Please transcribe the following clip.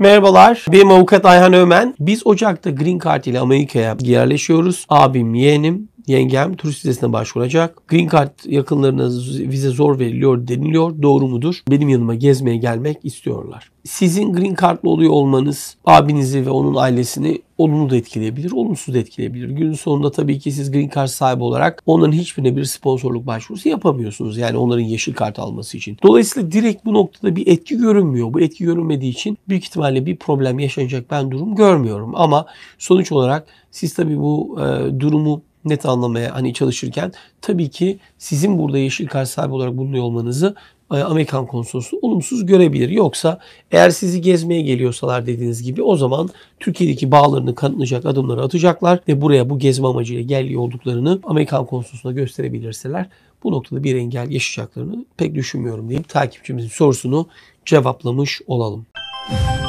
Merhabalar, benim avukat Ayhan Ömen. Biz Ocak'ta Green Card ile Amerika'ya yerleşiyoruz. Abim, yeğenim yengem turist vizesine başvuracak. Green Card yakınlarına vize zor veriliyor deniliyor. Doğru mudur? Benim yanıma gezmeye gelmek istiyorlar. Sizin Green Card'lı oluyor olmanız abinizi ve onun ailesini olumlu da etkileyebilir, olumsuz da etkileyebilir. Günün sonunda tabii ki siz green card sahibi olarak onların hiçbirine bir sponsorluk başvurusu yapamıyorsunuz. Yani onların yeşil kart alması için. Dolayısıyla direkt bu noktada bir etki görünmüyor. Bu etki görünmediği için büyük ihtimalle bir problem yaşanacak ben durum görmüyorum. Ama sonuç olarak siz tabii bu e, durumu net anlamaya hani çalışırken tabii ki sizin burada yeşil kart sahibi olarak bulunuyor olmanızı e, Amerikan konsolosluğu olumsuz görebilir. Yoksa eğer sizi gezmeye geliyorsalar dediğiniz gibi o zaman Türkiye'deki bağlarını kanıtlayacak adımları atacaklar ve buraya bu gezme amacıyla geliyor olduklarını Amerikan konsolosluğuna gösterebilirseler bu noktada bir engel yaşayacaklarını pek düşünmüyorum deyip takipçimizin sorusunu cevaplamış olalım. Müzik